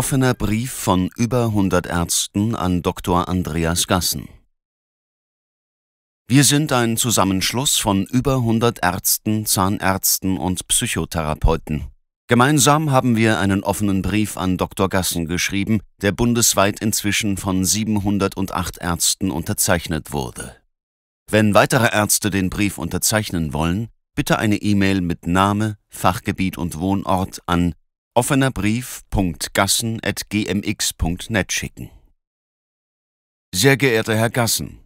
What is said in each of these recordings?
Offener Brief von über 100 Ärzten an Dr. Andreas Gassen. Wir sind ein Zusammenschluss von über 100 Ärzten, Zahnärzten und Psychotherapeuten. Gemeinsam haben wir einen offenen Brief an Dr. Gassen geschrieben, der bundesweit inzwischen von 708 Ärzten unterzeichnet wurde. Wenn weitere Ärzte den Brief unterzeichnen wollen, bitte eine E-Mail mit Name, Fachgebiet und Wohnort an offener Brief.gassen.gmx.net schicken. Sehr geehrter Herr Gassen,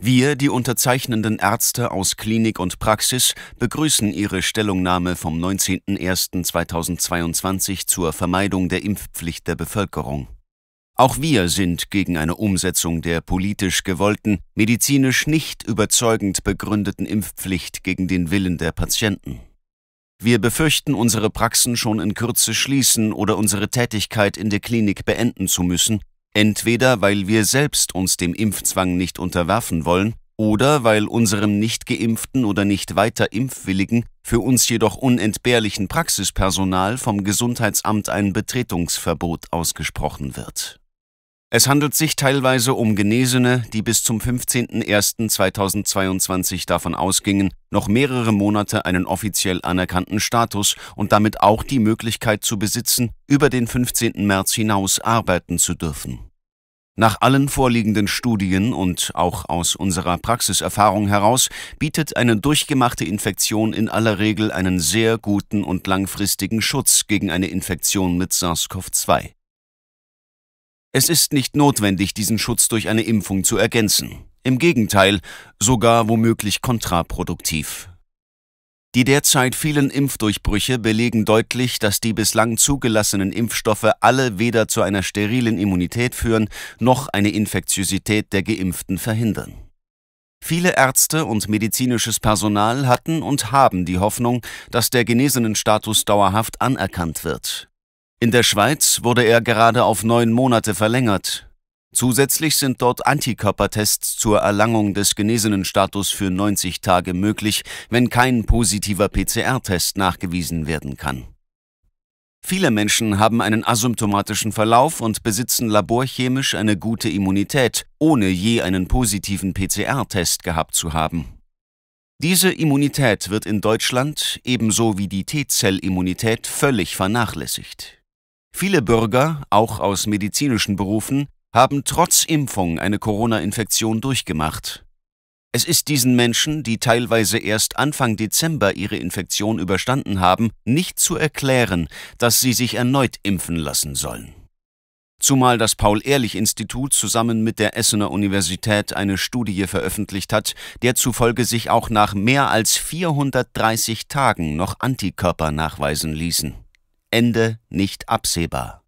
wir, die unterzeichnenden Ärzte aus Klinik und Praxis, begrüßen Ihre Stellungnahme vom 19.01.2022 zur Vermeidung der Impfpflicht der Bevölkerung. Auch wir sind gegen eine Umsetzung der politisch gewollten, medizinisch nicht überzeugend begründeten Impfpflicht gegen den Willen der Patienten. Wir befürchten, unsere Praxen schon in Kürze schließen oder unsere Tätigkeit in der Klinik beenden zu müssen, entweder weil wir selbst uns dem Impfzwang nicht unterwerfen wollen oder weil unserem nicht geimpften oder nicht weiter impfwilligen, für uns jedoch unentbehrlichen Praxispersonal vom Gesundheitsamt ein Betretungsverbot ausgesprochen wird es handelt sich teilweise um Genesene, die bis zum 15.01.2022 davon ausgingen, noch mehrere Monate einen offiziell anerkannten Status und damit auch die Möglichkeit zu besitzen, über den 15. März hinaus arbeiten zu dürfen. Nach allen vorliegenden Studien und auch aus unserer Praxiserfahrung heraus bietet eine durchgemachte Infektion in aller Regel einen sehr guten und langfristigen Schutz gegen eine Infektion mit SARS-CoV-2. Es ist nicht notwendig, diesen Schutz durch eine Impfung zu ergänzen. Im Gegenteil, sogar womöglich kontraproduktiv. Die derzeit vielen Impfdurchbrüche belegen deutlich, dass die bislang zugelassenen Impfstoffe alle weder zu einer sterilen Immunität führen, noch eine Infektiosität der Geimpften verhindern. Viele Ärzte und medizinisches Personal hatten und haben die Hoffnung, dass der genesenen Status dauerhaft anerkannt wird. In der Schweiz wurde er gerade auf neun Monate verlängert. Zusätzlich sind dort Antikörpertests zur Erlangung des Genesenenstatus für 90 Tage möglich, wenn kein positiver PCR-Test nachgewiesen werden kann. Viele Menschen haben einen asymptomatischen Verlauf und besitzen laborchemisch eine gute Immunität, ohne je einen positiven PCR-Test gehabt zu haben. Diese Immunität wird in Deutschland ebenso wie die T-Zell-Immunität völlig vernachlässigt. Viele Bürger, auch aus medizinischen Berufen, haben trotz Impfung eine Corona-Infektion durchgemacht. Es ist diesen Menschen, die teilweise erst Anfang Dezember ihre Infektion überstanden haben, nicht zu erklären, dass sie sich erneut impfen lassen sollen. Zumal das Paul-Ehrlich-Institut zusammen mit der Essener Universität eine Studie veröffentlicht hat, der zufolge sich auch nach mehr als 430 Tagen noch Antikörper nachweisen ließen. Ende nicht absehbar.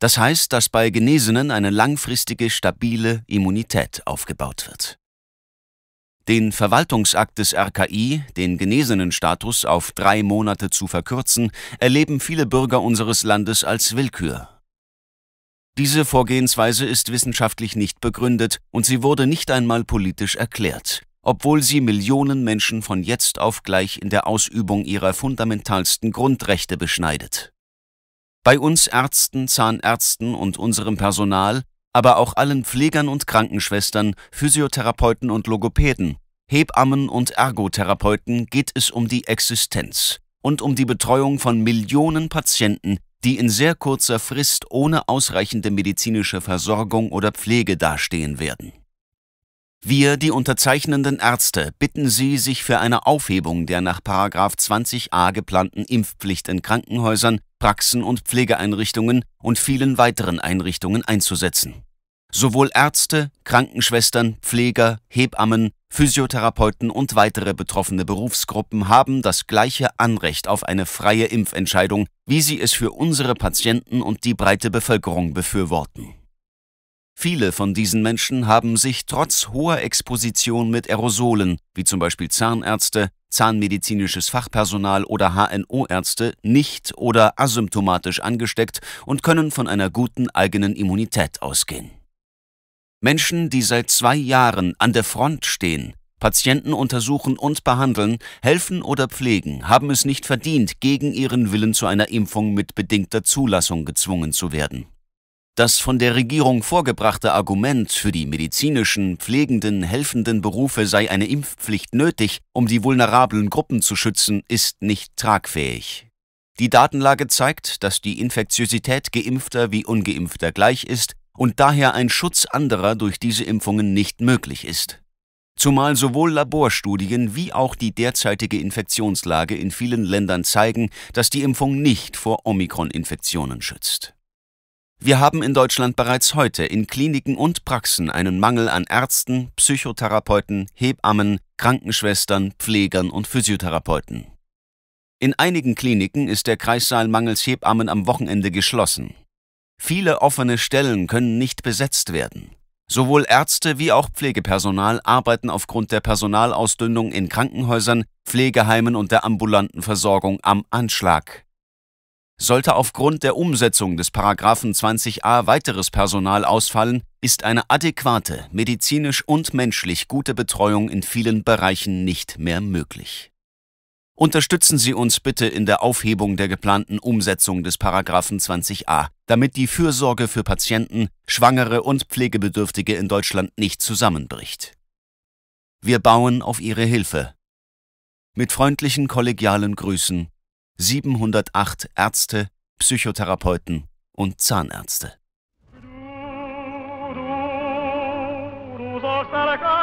Das heißt, dass bei Genesenen eine langfristige, stabile Immunität aufgebaut wird. Den Verwaltungsakt des RKI, den Genesenenstatus auf drei Monate zu verkürzen, erleben viele Bürger unseres Landes als Willkür. Diese Vorgehensweise ist wissenschaftlich nicht begründet und sie wurde nicht einmal politisch erklärt obwohl sie Millionen Menschen von jetzt auf gleich in der Ausübung ihrer fundamentalsten Grundrechte beschneidet. Bei uns Ärzten, Zahnärzten und unserem Personal, aber auch allen Pflegern und Krankenschwestern, Physiotherapeuten und Logopäden, Hebammen und Ergotherapeuten geht es um die Existenz und um die Betreuung von Millionen Patienten, die in sehr kurzer Frist ohne ausreichende medizinische Versorgung oder Pflege dastehen werden. Wir, die unterzeichnenden Ärzte, bitten Sie, sich für eine Aufhebung der nach 20a geplanten Impfpflicht in Krankenhäusern, Praxen und Pflegeeinrichtungen und vielen weiteren Einrichtungen einzusetzen. Sowohl Ärzte, Krankenschwestern, Pfleger, Hebammen, Physiotherapeuten und weitere betroffene Berufsgruppen haben das gleiche Anrecht auf eine freie Impfentscheidung, wie sie es für unsere Patienten und die breite Bevölkerung befürworten. Viele von diesen Menschen haben sich trotz hoher Exposition mit Aerosolen, wie zum Beispiel Zahnärzte, zahnmedizinisches Fachpersonal oder HNO-Ärzte, nicht oder asymptomatisch angesteckt und können von einer guten eigenen Immunität ausgehen. Menschen, die seit zwei Jahren an der Front stehen, Patienten untersuchen und behandeln, helfen oder pflegen, haben es nicht verdient, gegen ihren Willen zu einer Impfung mit bedingter Zulassung gezwungen zu werden. Das von der Regierung vorgebrachte Argument, für die medizinischen, pflegenden, helfenden Berufe sei eine Impfpflicht nötig, um die vulnerablen Gruppen zu schützen, ist nicht tragfähig. Die Datenlage zeigt, dass die Infektiosität geimpfter wie ungeimpfter gleich ist und daher ein Schutz anderer durch diese Impfungen nicht möglich ist. Zumal sowohl Laborstudien wie auch die derzeitige Infektionslage in vielen Ländern zeigen, dass die Impfung nicht vor Omikron-Infektionen schützt. Wir haben in Deutschland bereits heute in Kliniken und Praxen einen Mangel an Ärzten, Psychotherapeuten, Hebammen, Krankenschwestern, Pflegern und Physiotherapeuten. In einigen Kliniken ist der Kreissaal mangels Hebammen am Wochenende geschlossen. Viele offene Stellen können nicht besetzt werden. Sowohl Ärzte wie auch Pflegepersonal arbeiten aufgrund der Personalausdünnung in Krankenhäusern, Pflegeheimen und der ambulanten Versorgung am Anschlag. Sollte aufgrund der Umsetzung des Paragraphen 20a weiteres Personal ausfallen, ist eine adäquate, medizinisch und menschlich gute Betreuung in vielen Bereichen nicht mehr möglich. Unterstützen Sie uns bitte in der Aufhebung der geplanten Umsetzung des Paragraphen 20a, damit die Fürsorge für Patienten, Schwangere und Pflegebedürftige in Deutschland nicht zusammenbricht. Wir bauen auf Ihre Hilfe. Mit freundlichen kollegialen Grüßen 708 Ärzte, Psychotherapeuten und Zahnärzte. Du, du, du